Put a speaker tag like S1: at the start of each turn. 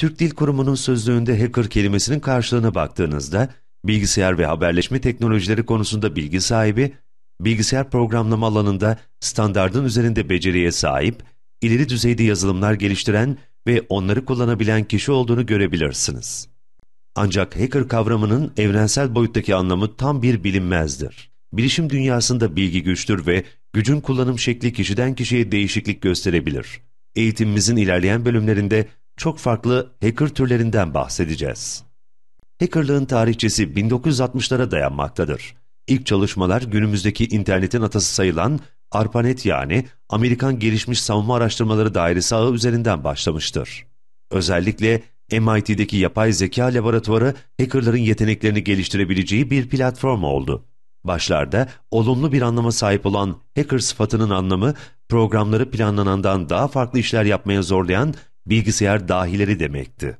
S1: Türk Dil Kurumu'nun sözlüğünde hacker kelimesinin karşılığına baktığınızda bilgisayar ve haberleşme teknolojileri konusunda bilgi sahibi, bilgisayar programlama alanında standardın üzerinde beceriye sahip, ileri düzeyde yazılımlar geliştiren ve onları kullanabilen kişi olduğunu görebilirsiniz. Ancak hacker kavramının evrensel boyuttaki anlamı tam bir bilinmezdir. Bilişim dünyasında bilgi güçtür ve gücün kullanım şekli kişiden kişiye değişiklik gösterebilir. Eğitimimizin ilerleyen bölümlerinde çok farklı hacker türlerinden bahsedeceğiz. Hackerlığın tarihçesi 1960'lara dayanmaktadır. İlk çalışmalar günümüzdeki internetin atası sayılan ARPANET yani Amerikan Gelişmiş Savunma Araştırmaları Dairesi ağı üzerinden başlamıştır. Özellikle MIT'deki yapay zeka laboratuvarı hackerların yeteneklerini geliştirebileceği bir platform oldu. Başlarda olumlu bir anlama sahip olan hacker sıfatının anlamı programları planlanandan daha farklı işler yapmaya zorlayan bilgisayar dahileri
S2: demekti.